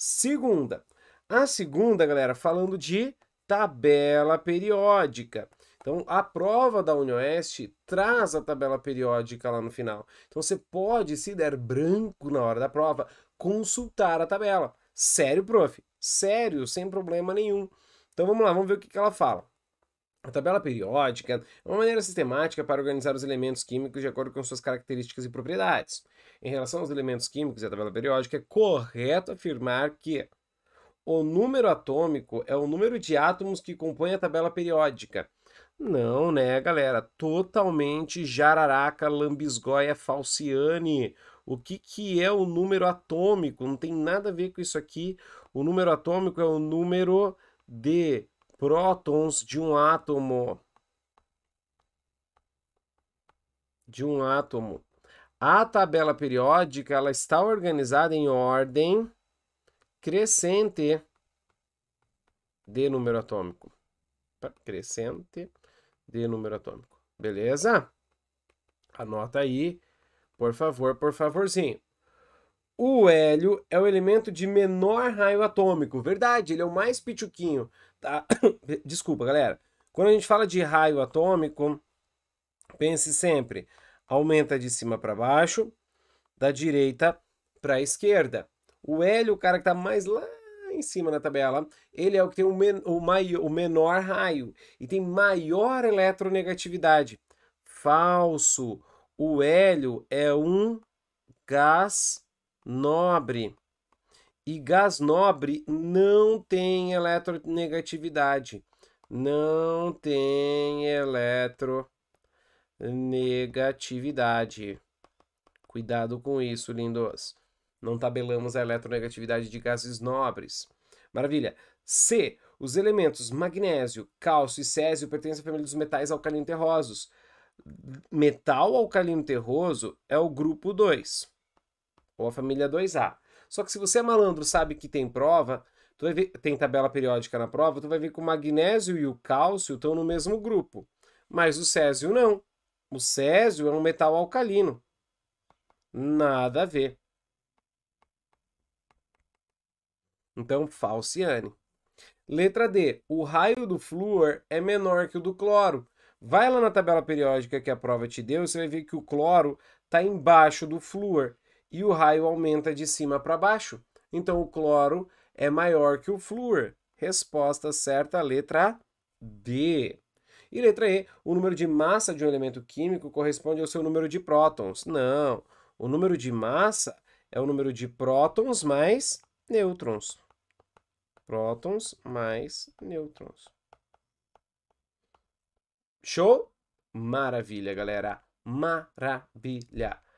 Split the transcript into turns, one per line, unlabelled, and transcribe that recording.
segunda. A segunda, galera, falando de tabela periódica. Então, a prova da UniOeste traz a tabela periódica lá no final. Então, você pode, se der branco na hora da prova, consultar a tabela. Sério, prof? Sério, sem problema nenhum. Então, vamos lá, vamos ver o que, que ela fala. A tabela periódica é uma maneira sistemática para organizar os elementos químicos de acordo com suas características e propriedades. Em relação aos elementos químicos e à tabela periódica, é correto afirmar que o número atômico é o número de átomos que compõem a tabela periódica. Não, né, galera? Totalmente jararaca, lambisgoia, falciane. O que, que é o número atômico? Não tem nada a ver com isso aqui. O número atômico é o número de prótons de um átomo. De um átomo. A tabela periódica ela está organizada em ordem crescente de número atômico. Crescente de número atômico. Beleza? Anota aí, por favor, por favorzinho. O hélio é o elemento de menor raio atômico. Verdade, ele é o mais pituquinho. Tá? Desculpa, galera. Quando a gente fala de raio atômico, pense sempre: aumenta de cima para baixo, da direita para a esquerda. O hélio, o cara que está mais lá em cima na tabela, ele é o que tem o, men o, o menor raio e tem maior eletronegatividade. Falso. O hélio é um gás nobre. E gás nobre não tem eletronegatividade. Não tem eletronegatividade. Cuidado com isso, lindos. Não tabelamos a eletronegatividade de gases nobres. Maravilha. C. Os elementos magnésio, cálcio e césio pertencem à família dos metais alcalino-terrosos. Metal alcalino-terroso é o grupo 2 ou a família 2A. Só que se você é malandro, sabe que tem prova, tu vai ver, tem tabela periódica na prova, tu vai ver que o magnésio e o cálcio estão no mesmo grupo, mas o césio não. O césio é um metal alcalino. Nada a ver. Então, falciane. Letra D. O raio do flúor é menor que o do cloro. Vai lá na tabela periódica que a prova te deu, você vai ver que o cloro está embaixo do flúor e o raio aumenta de cima para baixo. Então o cloro é maior que o flúor. Resposta certa, letra D. E letra E, o número de massa de um elemento químico corresponde ao seu número de prótons. Não, o número de massa é o número de prótons mais nêutrons. Prótons mais nêutrons. Show? Maravilha, galera. Maravilha.